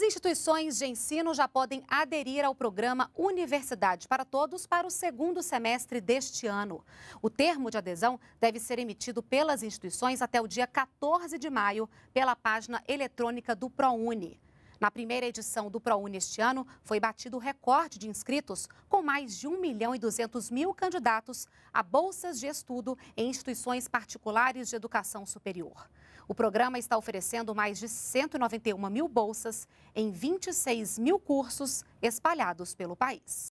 As instituições de ensino já podem aderir ao programa Universidade para Todos para o segundo semestre deste ano. O termo de adesão deve ser emitido pelas instituições até o dia 14 de maio pela página eletrônica do ProUni. Na primeira edição do ProUni este ano, foi batido o recorde de inscritos, com mais de 1 milhão e 200 mil candidatos a bolsas de estudo em instituições particulares de educação superior. O programa está oferecendo mais de 191 mil bolsas em 26 mil cursos espalhados pelo país.